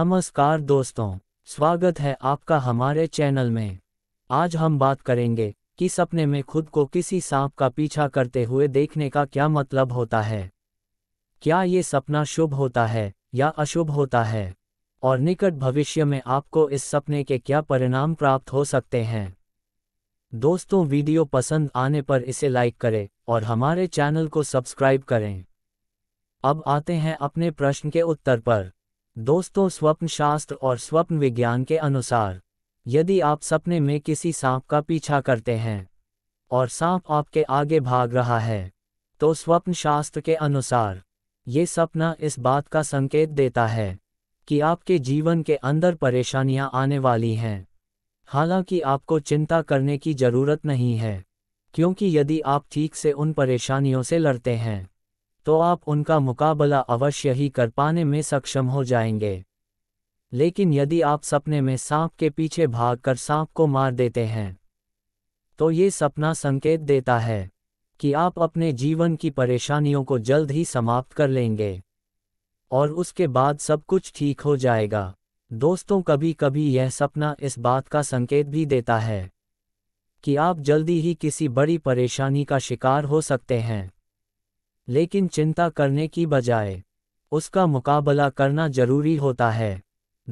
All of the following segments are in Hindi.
नमस्कार दोस्तों स्वागत है आपका हमारे चैनल में आज हम बात करेंगे कि सपने में खुद को किसी सांप का पीछा करते हुए देखने का क्या मतलब होता है क्या ये सपना शुभ होता है या अशुभ होता है और निकट भविष्य में आपको इस सपने के क्या परिणाम प्राप्त हो सकते हैं दोस्तों वीडियो पसंद आने पर इसे लाइक करें और हमारे चैनल को सब्सक्राइब करें अब आते हैं अपने प्रश्न के उत्तर पर दोस्तों स्वप्न शास्त्र और स्वप्न विज्ञान के अनुसार यदि आप सपने में किसी सांप का पीछा करते हैं और सांप आपके आगे भाग रहा है तो स्वप्न शास्त्र के अनुसार ये सपना इस बात का संकेत देता है कि आपके जीवन के अंदर परेशानियां आने वाली हैं हालांकि आपको चिंता करने की जरूरत नहीं है क्योंकि यदि आप ठीक से उन परेशानियों से लड़ते हैं तो आप उनका मुकाबला अवश्य ही कर पाने में सक्षम हो जाएंगे लेकिन यदि आप सपने में सांप के पीछे भागकर सांप को मार देते हैं तो ये सपना संकेत देता है कि आप अपने जीवन की परेशानियों को जल्द ही समाप्त कर लेंगे और उसके बाद सब कुछ ठीक हो जाएगा दोस्तों कभी कभी यह सपना इस बात का संकेत भी देता है कि आप जल्दी ही किसी बड़ी परेशानी का शिकार हो सकते हैं लेकिन चिंता करने की बजाय उसका मुकाबला करना जरूरी होता है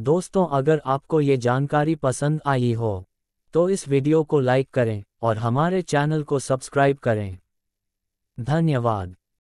दोस्तों अगर आपको ये जानकारी पसंद आई हो तो इस वीडियो को लाइक करें और हमारे चैनल को सब्सक्राइब करें धन्यवाद